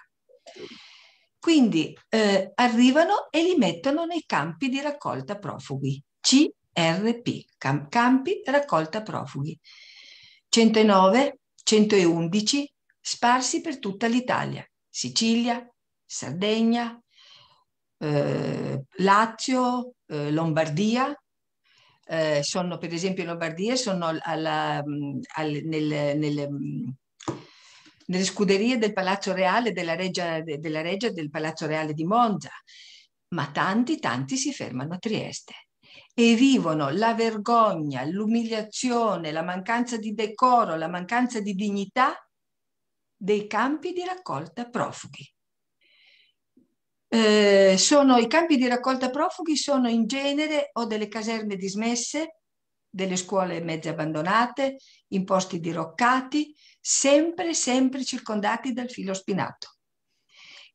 Quindi eh, arrivano e li mettono nei campi di raccolta profughi, CRP, campi raccolta profughi. 109 111 sparsi per tutta l'Italia, Sicilia, Sardegna, eh, Lazio, eh, Lombardia. Eh, sono per esempio in Lombardia, sono alla, al, nel, nel, nelle scuderie del Palazzo Reale, della Regia, della Regia del Palazzo Reale di Monza, ma tanti, tanti si fermano a Trieste e vivono la vergogna, l'umiliazione, la mancanza di decoro, la mancanza di dignità dei campi di raccolta profughi. Eh, sono, I campi di raccolta profughi sono in genere o delle caserme dismesse, delle scuole mezze abbandonate, in posti diroccati, sempre, sempre circondati dal filo spinato.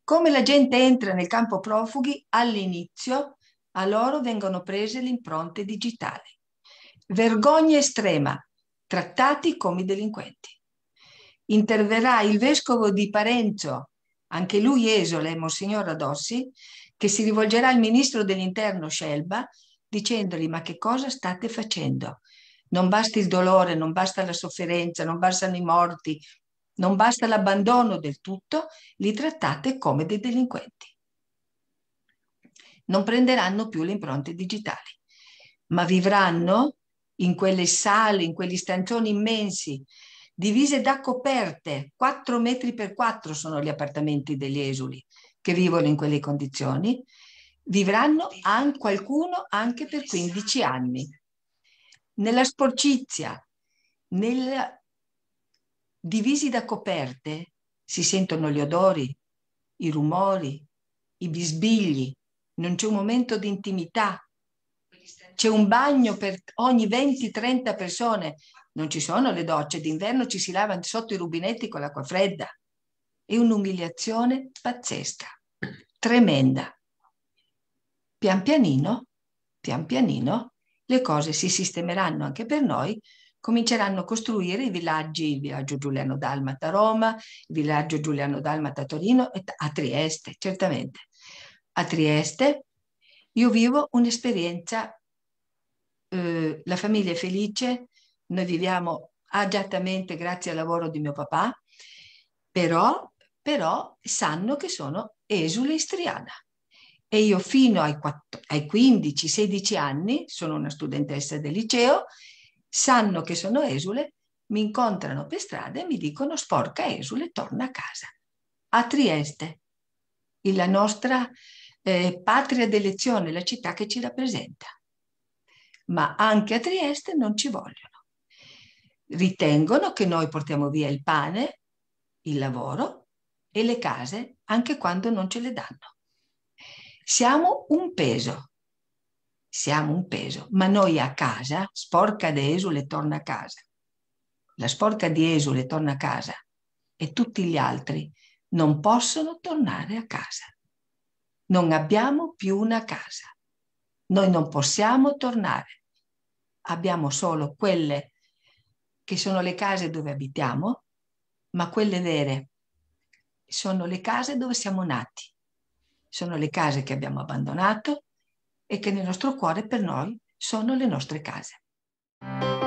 Come la gente entra nel campo profughi all'inizio a loro vengono prese le impronte digitali. Vergogna estrema, trattati come delinquenti. Interverrà il vescovo di Parenzo, anche lui esole, Monsignor Radossi, che si rivolgerà al ministro dell'interno Scelba dicendogli ma che cosa state facendo? Non basta il dolore, non basta la sofferenza, non bastano i morti, non basta l'abbandono del tutto, li trattate come dei delinquenti non prenderanno più le impronte digitali, ma vivranno in quelle sale, in quegli stanzoni immensi, divise da coperte, 4 metri per 4 sono gli appartamenti degli esuli che vivono in quelle condizioni, vivranno an qualcuno anche per 15 anni. Nella sporcizia, nel... divisi da coperte, si sentono gli odori, i rumori, i bisbigli, non c'è un momento di intimità, c'è un bagno per ogni 20-30 persone, non ci sono le docce, d'inverno ci si lava sotto i rubinetti con l'acqua fredda. È un'umiliazione pazzesca, tremenda. Pian pianino, pian pianino, le cose si sistemeranno anche per noi, cominceranno a costruire i villaggi, il villaggio Giuliano Dalmata a Roma, il villaggio Giuliano Dalmata a Torino a Trieste, certamente a Trieste, io vivo un'esperienza, eh, la famiglia è felice, noi viviamo agiatamente grazie al lavoro di mio papà, però, però sanno che sono esule istriana. E io fino ai, ai 15-16 anni, sono una studentessa del liceo, sanno che sono esule, mi incontrano per strada e mi dicono sporca esule, torna a casa. A Trieste, la nostra eh, patria d'elezione, la città che ci rappresenta. Ma anche a Trieste non ci vogliono. Ritengono che noi portiamo via il pane, il lavoro e le case anche quando non ce le danno. Siamo un peso, siamo un peso, ma noi a casa, sporca di esule torna a casa. La sporca di esule torna a casa e tutti gli altri non possono tornare a casa non abbiamo più una casa. Noi non possiamo tornare. Abbiamo solo quelle che sono le case dove abitiamo, ma quelle vere sono le case dove siamo nati. Sono le case che abbiamo abbandonato e che nel nostro cuore per noi sono le nostre case.